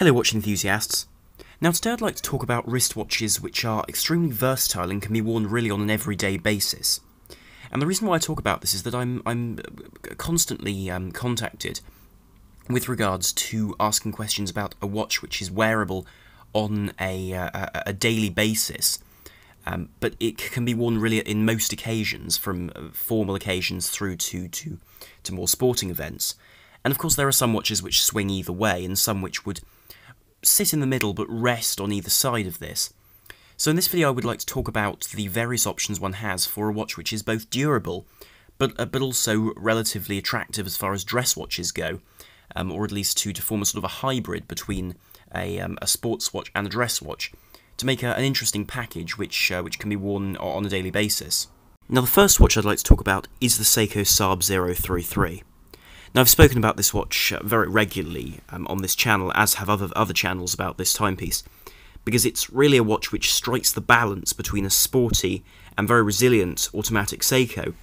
Hello watch enthusiasts. Now today I'd like to talk about wristwatches which are extremely versatile and can be worn really on an everyday basis. And the reason why I talk about this is that I'm, I'm constantly um, contacted with regards to asking questions about a watch which is wearable on a, uh, a daily basis, um, but it can be worn really in most occasions, from uh, formal occasions through to, to, to more sporting events. And of course, there are some watches which swing either way, and some which would sit in the middle but rest on either side of this. So in this video I would like to talk about the various options one has for a watch which is both durable but, uh, but also relatively attractive as far as dress watches go, um, or at least to, to form a sort of a hybrid between a, um, a sports watch and a dress watch, to make a, uh, an interesting package which, uh, which can be worn on a daily basis. Now the first watch I'd like to talk about is the Seiko Saab 033. Now, I've spoken about this watch uh, very regularly um, on this channel, as have other, other channels about this timepiece, because it's really a watch which strikes the balance between a sporty and very resilient automatic Seiko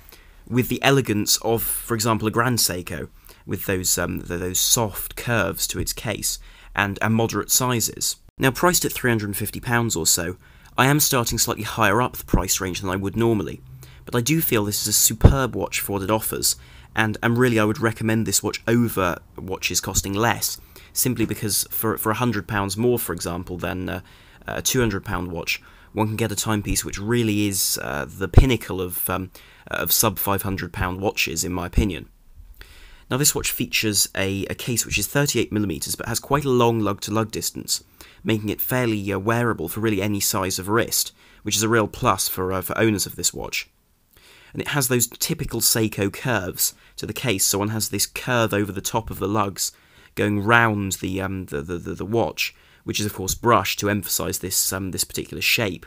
with the elegance of, for example, a Grand Seiko, with those, um, the, those soft curves to its case and, and moderate sizes. Now, priced at £350 or so, I am starting slightly higher up the price range than I would normally, but I do feel this is a superb watch for what it offers, and and really I would recommend this watch over watches costing less, simply because for for hundred pounds more, for example, than uh, a two hundred pound watch, one can get a timepiece which really is uh, the pinnacle of um, of sub five hundred pound watches, in my opinion. Now this watch features a, a case which is 38mm but has quite a long lug-to-lug distance, making it fairly uh, wearable for really any size of wrist, which is a real plus for, uh, for owners of this watch and it has those typical Seiko curves to the case. So one has this curve over the top of the lugs going round the, um, the, the, the, the watch, which is of course brushed to emphasise this, um, this particular shape.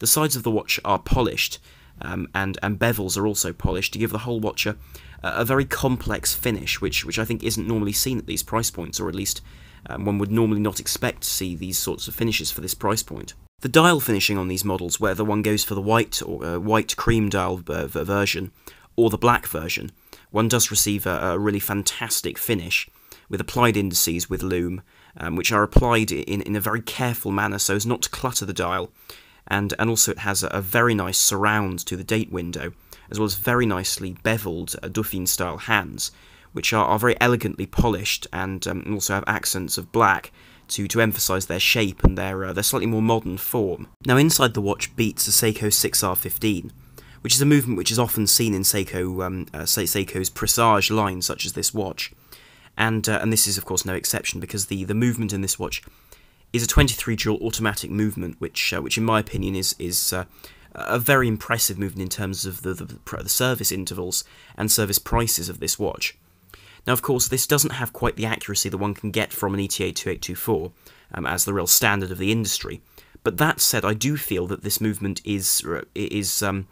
The sides of the watch are polished, um, and, and bevels are also polished to give the whole watch a, a, very complex finish, which, which I think isn't normally seen at these price points, or at least um, one would normally not expect to see these sorts of finishes for this price point. The dial finishing on these models, whether one goes for the white or uh, white cream dial uh, version or the black version, one does receive a, a really fantastic finish with applied indices with Loom, um, which are applied in, in a very careful manner so as not to clutter the dial, and, and also it has a, a very nice surround to the date window, as well as very nicely beveled uh, Dauphine style hands, which are, are very elegantly polished and um, also have accents of black, to, to emphasise their shape and their, uh, their slightly more modern form. Now, inside the watch beats a Seiko 6R15, which is a movement which is often seen in Seiko, um, uh, Seiko's Presage line, such as this watch. And, uh, and this is, of course, no exception because the, the movement in this watch is a 23 jewel automatic movement, which, uh, which in my opinion, is, is uh, a very impressive movement in terms of the, the, the service intervals and service prices of this watch. Now, of course, this doesn't have quite the accuracy that one can get from an ETA 2824 um, as the real standard of the industry. But that said, I do feel that this movement is uh, is um,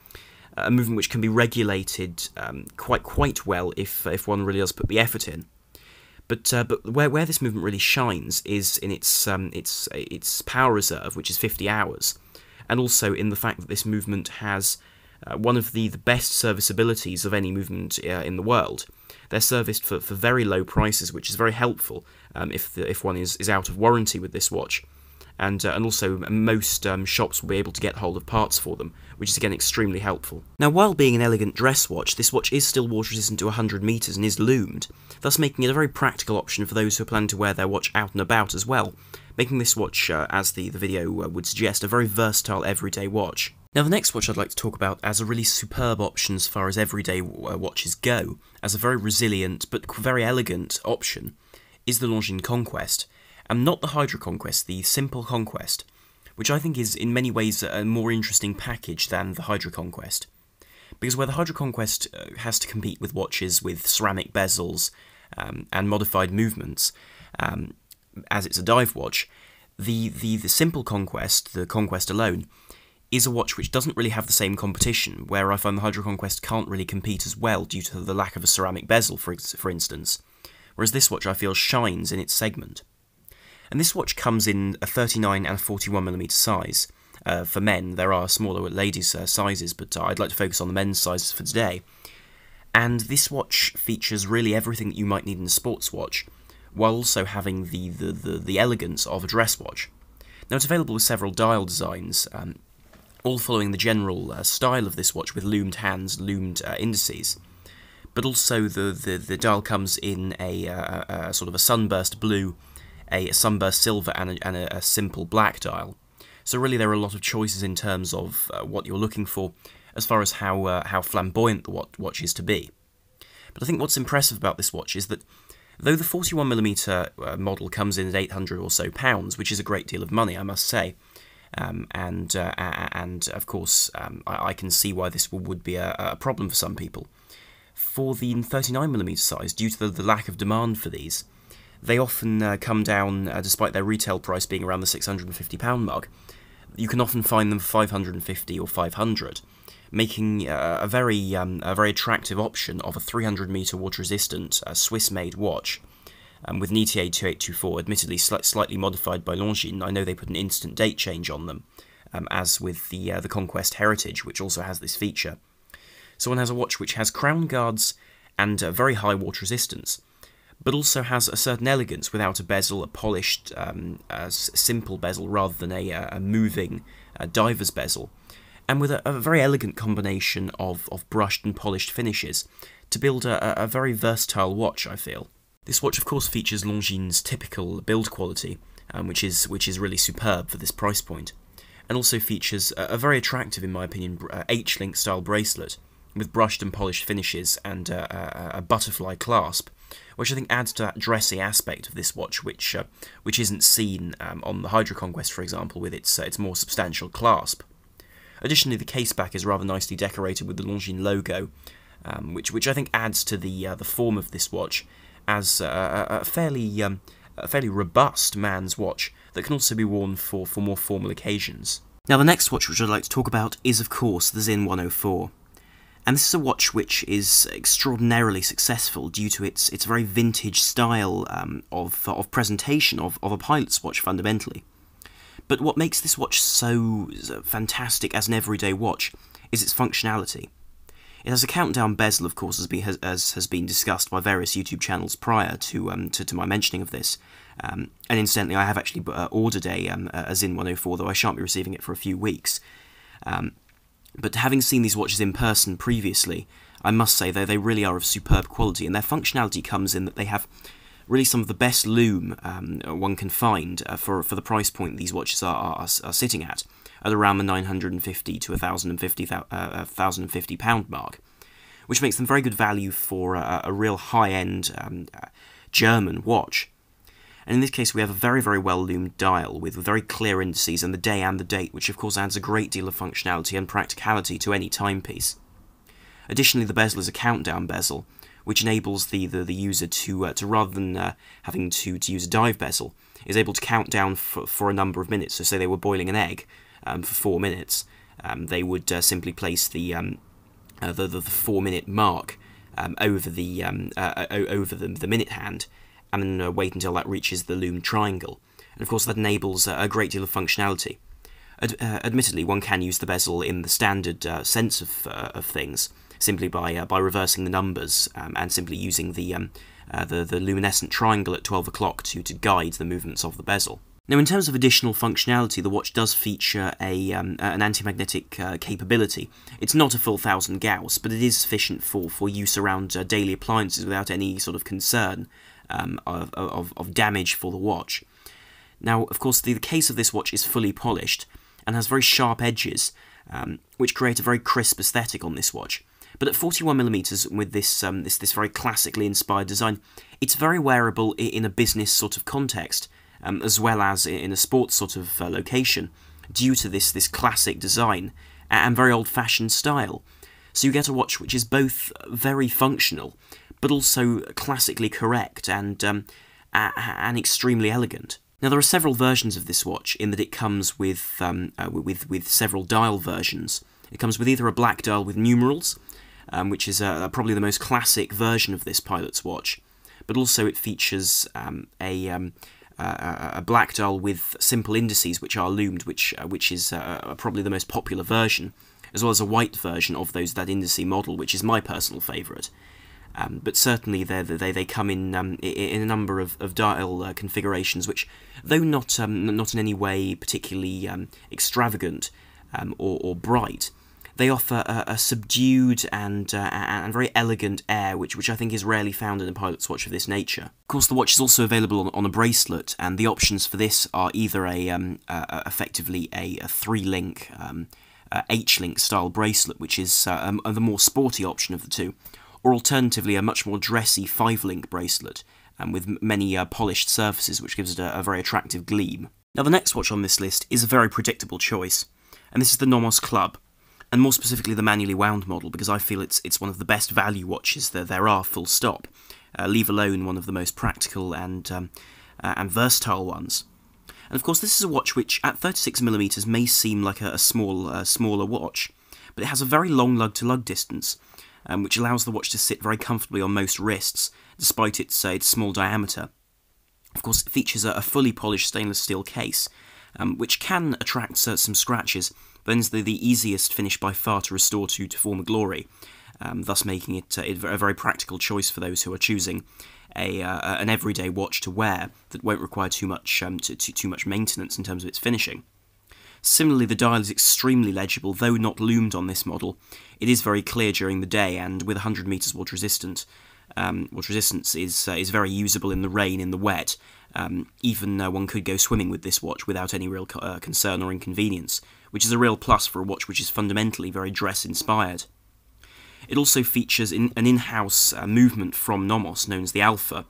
a movement which can be regulated um, quite quite well if if one really does put the effort in. But uh, but where, where this movement really shines is in its um, its its power reserve, which is 50 hours, and also in the fact that this movement has uh, one of the, the best serviceabilities of any movement uh, in the world they're serviced for, for very low prices, which is very helpful um, if the, if one is, is out of warranty with this watch. And, uh, and also, most um, shops will be able to get hold of parts for them, which is again extremely helpful. Now, while being an elegant dress watch, this watch is still water resistant to 100 metres and is loomed, thus making it a very practical option for those who plan to wear their watch out and about as well, making this watch, uh, as the, the video uh, would suggest, a very versatile everyday watch. Now, the next watch I'd like to talk about as a really superb option as far as everyday uh, watches go, as a very resilient but very elegant option, is the Longines Conquest, and not the Hydro Conquest, the Simple Conquest, which I think is in many ways a more interesting package than the Hydro Conquest. Because where the Hydro Conquest uh, has to compete with watches with ceramic bezels um, and modified movements, um, as it's a dive watch, the, the, the Simple Conquest, the Conquest alone, is a watch which doesn't really have the same competition, where I find the Hydro Conquest can't really compete as well due to the lack of a ceramic bezel, for, for instance, whereas this watch I feel shines in its segment. And this watch comes in a 39 and a 41mm size. Uh, for men, there are smaller ladies' uh, sizes, but uh, I'd like to focus on the men's sizes for today. And this watch features really everything that you might need in a sports watch, while also having the, the, the, the elegance of a dress watch. Now, it's available with several dial designs. Um, all following the general uh, style of this watch with loomed hands, loomed uh, indices. But also the, the, the dial comes in a, uh, a, uh, uh, sort of a sunburst blue, a sunburst silver, and, a, and a, a, simple black dial. So really, there are a lot of choices in terms of uh, what you're looking for, as far as how how flamboyant the watch is to be. But I think what's impressive about this watch is that though the 41mm model comes in at 800 or so pounds, which is a great deal of money, I must say, um, and uh, and of course, um, I, I, can see why this would be a, a problem for some people. For the 39mm size, due to the, the lack of demand for these, they often uh, come down uh, despite their retail price being around the £650 mark. You can often find them for 550 or 500 making uh, a very um, a very attractive option of a 300 meter water resistant uh, Swiss made watch um, with an ETA 2824, admittedly sli- slightly modified by Longines. I know they put an instant date change on them, um, as with the uh, the Conquest Heritage, which also has this feature. So one has a watch which has crown guards and a very high water resistance, but also has a certain elegance without a bezel, a polished, um, simple bezel rather than a, uh, a moving uh, diver's bezel, and with a, a, very elegant combination of, of brushed and polished finishes to build a, a very versatile watch, I feel. This watch, of course, features Longines' typical build quality, um, which is which is really superb for this price point, and also features a, a very attractive, in my opinion, uh, H-link style bracelet with brushed and polished finishes and uh, a, a, butterfly clasp, which I think adds to that dressy aspect of this watch, which uh, which isn't seen um, on the Hydro Conquest, for example, with its uh, its more substantial clasp. Additionally, the case back is rather nicely decorated with the Longines logo, um, which which I think adds to the uh, the form of this watch as a, a fairly um, a fairly robust man's watch that can also be worn for, for more formal occasions. Now the next watch which I'd like to talk about is of course the Zin 104. And this is a watch which is extraordinarily successful due to its its very vintage style um, of, of presentation of, of a pilot's watch fundamentally. But what makes this watch so fantastic as an everyday watch is its functionality. It has a countdown bezel, of course, as, be, has, as has been discussed by various YouTube channels prior to um, to, to, my mentioning of this. Um, and incidentally, I have actually uh, ordered a, um, a Zin 104, though I shan't be receiving it for a few weeks. Um, but having seen these watches in person previously, I must say though they really are of superb quality, and their functionality comes in that they have really some of the best loom um, one can find uh, for for the price point these watches are, are, are sitting at at around the 950 to 1050, uh, 1050 pound mark, which makes them very good value for a, a real high end um, uh, German watch. And in this case, we have a very, very well loomed dial with very clear indices and the day and the date, which of course adds a great deal of functionality and practicality to any timepiece. Additionally, the bezel is a countdown bezel, which enables the, the, the user to, uh, to rather than uh, having to, to use a dive bezel, is able to count down for, for a number of minutes. So, say they were boiling an egg, um, for four minutes. Um, they would uh, simply place the, um, uh, the, the, the, four minute mark um, over the uh, uh over the, the minute hand, and then uh, wait until that reaches the loom triangle. And of course, that enables a great deal of functionality. Ad uh, admittedly, one can use the bezel in the standard sense of, of things simply by uh, by reversing the numbers um, and simply using the, um, uh, the, the luminescent triangle at 12 o'clock to to guide the movements of the bezel. Now, in terms of additional functionality, the watch does feature a, um, an anti-magnetic uh, capability. It's not a full 1000 Gauss, but it is sufficient for, for use around uh, daily appliances without any sort of concern um, of, of, of, damage for the watch. Now, of course, the, the, case of this watch is fully polished and has very sharp edges, um, which create a very crisp aesthetic on this watch. But at 41mm with this, um, this, this very classically inspired design, it's very wearable in a business sort of context, um, as well as in a sports sort of uh, location, due to this this classic design and very old-fashioned style. So you get a watch which is both very functional, but also classically correct and um, and extremely elegant. Now there are several versions of this watch in that it comes with um, uh, with with several dial versions. It comes with either a black dial with numerals, um, which is uh, probably the most classic version of this pilot's watch, but also it features um, a um, a black doll with simple indices which are loomed, which uh, which is uh, uh, probably the most popular version, as well as a white version of those that indice model, which is my personal favourite. Um, but certainly they they they come in um, in a number of, of dial uh, configurations, which though not um, not in any way particularly um, extravagant um, or, or bright, they offer a, a subdued and uh, and very elegant air, which which I think is rarely found in a pilot's watch of this nature. Of course, the watch is also available on, on a bracelet, and the options for this are either a um, uh, effectively a, a three-link um, uh, H-link style bracelet, which is uh, um, the more sporty option of the two, or alternatively a much more dressy five-link bracelet, and um, with many uh, polished surfaces, which gives it a, a very attractive gleam. Now, the next watch on this list is a very predictable choice, and this is the Nomos Club and more specifically the manually wound model, because I feel it's it's one of the best value watches that there are. Full stop. Uh, leave alone one of the most practical and um, uh, and versatile ones. And of course, this is a watch which, at 36mm, may seem like a, a small, uh, smaller watch, but it has a very long lug-to-lug -lug distance, um, which allows the watch to sit very comfortably on most wrists, despite its, uh, its small diameter. Of course, it features a, a fully polished stainless steel case, um, which can attract uh, some scratches, Burns the, the easiest finish by far to restore to, to former glory, um, thus making it a, uh, a very practical choice for those who are choosing a uh, an everyday watch to wear that won't require too much um, to, to, too much maintenance in terms of its finishing. Similarly, the dial is extremely legible, though not loomed on this model. It is very clear during the day and, with 100 metres water resistant, um, which resistance is uh, is very usable in the rain, in the wet. Um, even uh, one could go swimming with this watch without any real co- uh, concern or inconvenience, which is a real plus for a watch which is fundamentally very dress inspired. It also features in, an in house uh, movement from Nomos known as the Alpha,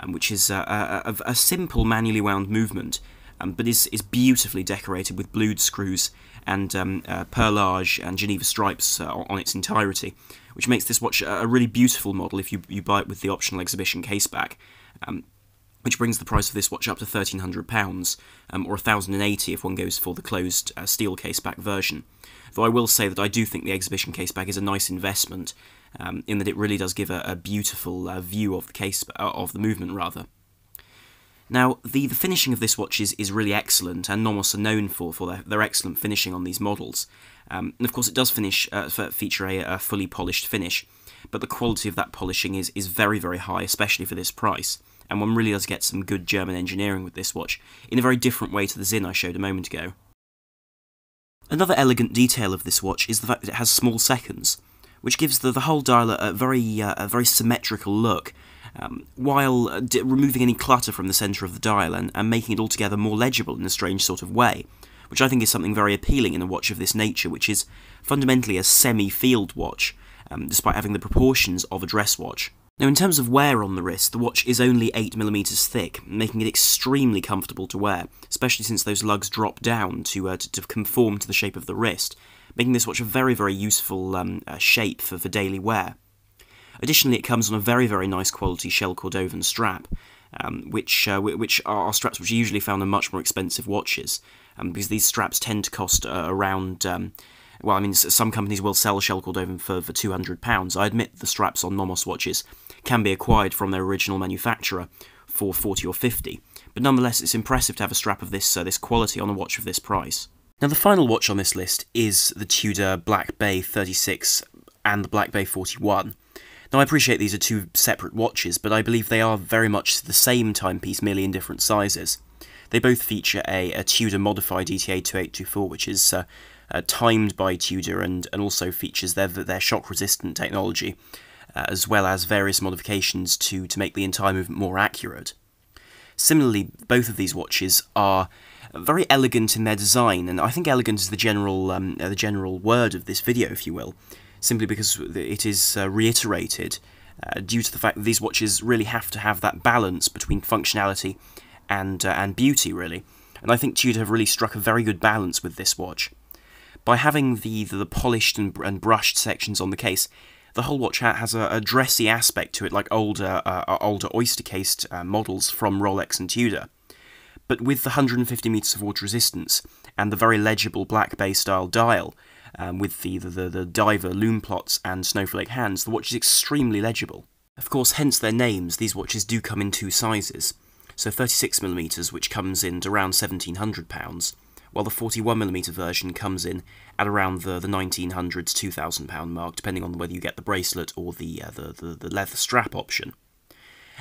um, which is a, uh, a, uh, a, simple manually wound movement, um, but is, is beautifully decorated with blued screws and um, perlage and Geneva stripes on its entirety, which makes this watch a really beautiful model if you, you buy it with the optional exhibition case back, um, which brings the price of this watch up to £1,300, um, or 1080 if one goes for the closed uh, steel case back version. Though I will say that I do think the exhibition case back is a nice investment, um, in that it really does give a, a beautiful uh, view of the case, uh, of the movement rather. Now, the, the finishing of this watch is, is really excellent, and Nomos are known for, for their, their excellent finishing on these models, um, and of course, it does finish uh, feature a, a, fully polished finish, but the quality of that polishing is, is very, very high, especially for this price. And one really does get some good German engineering with this watch, in a very different way to the Zin I showed a moment ago. Another elegant detail of this watch is the fact that it has small seconds, which gives the, the whole dialer a very, uh, a very symmetrical look, um, while uh, removing any clutter from the centre of the dial and, and making it altogether more legible in a strange sort of way which I think is something very appealing in a watch of this nature, which is fundamentally a semi-field watch, um, despite having the proportions of a dress watch. Now in terms of wear on the wrist, the watch is only 8mm thick, making it extremely comfortable to wear, especially since those lugs drop down to, uh, to, to conform to the shape of the wrist, making this watch a very very useful um, uh, shape for, for daily wear. Additionally it comes on a very very nice quality shell cordovan strap, um, which, uh, which are straps which are usually found on much more expensive watches, um, because these straps tend to cost uh, around. Um, well, I mean, some companies will sell shell Cordovan for, for £200. I admit the straps on Nomos watches can be acquired from their original manufacturer for 40 or 50, but nonetheless it's impressive to have a strap of this, uh, this quality on a watch of this price. Now the final watch on this list is the Tudor Black Bay 36 and the Black Bay 41. Now, I appreciate these are two separate watches, but I believe they are very much the same timepiece, merely in different sizes. They both feature a, a Tudor modified ETA 2824, which is uh, uh, timed by Tudor and, and also features their, their shock resistant technology, uh, as well as various modifications to, to make the entire movement more accurate. Similarly, both of these watches are very elegant in their design, and I think elegant is the general um, uh, the general word of this video, if you will, simply because it is uh, reiterated uh, due to the fact that these watches really have to have that balance between functionality and, uh, and beauty, really. And I think Tudor have really struck a very good balance with this watch. By having the, the, the polished and, and, brushed sections on the case, the whole watch has a, a dressy aspect to it, like older, uh, uh older oyster-cased uh, models from Rolex and Tudor. But with the 150 meters of water resistance and the very legible Black Bay style dial, um, with the, the, the, diver loom plots and snowflake hands, the watch is extremely legible. Of course, hence their names, these watches do come in two sizes so 36mm, which comes in at around £1,700, while the 41mm version comes in at around the, the 1900 to £2,000 mark, depending on whether you get the bracelet or the, uh, the, the, the, leather strap option.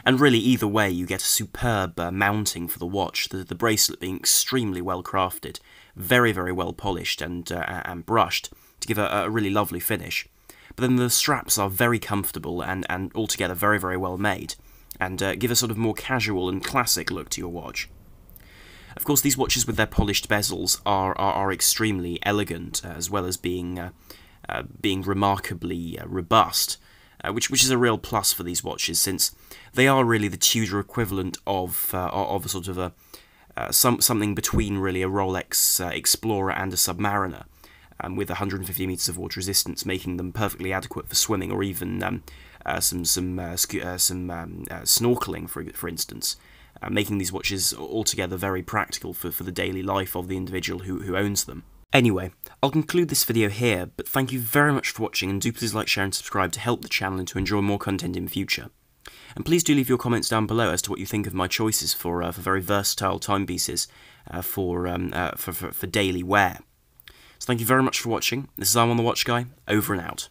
And really, either way, you get a superb uh, mounting for the watch, the, the bracelet being extremely well crafted, very, very well polished and, uh, and brushed to give a, a really lovely finish. But then the straps are very comfortable and, and altogether very, very well made and uh, give a sort of more casual and classic look to your watch. Of course, these watches with their polished bezels are, are, are extremely elegant, uh, as well as being, uh, uh, being remarkably uh, robust, uh, which, which is a real plus for these watches, since they are really the Tudor equivalent of, uh, of a sort of a, some, something between really a Rolex Explorer and a Submariner um, with 150 meters of water resistance, making them perfectly adequate for swimming or even um, uh, some some uh, uh, some um, uh, snorkeling, for for instance. Uh, making these watches altogether very practical for, for the daily life of the individual who, who owns them. Anyway, I'll conclude this video here, but thank you very much for watching and do please like, share and subscribe to help the channel and to enjoy more content in future. And please do leave your comments down below as to what you think of my choices for, uh, for very versatile timepieces uh, for, um, uh, for, for, for daily wear. So thank you very much for watching. This is I'm on the Watch Guy, over and out.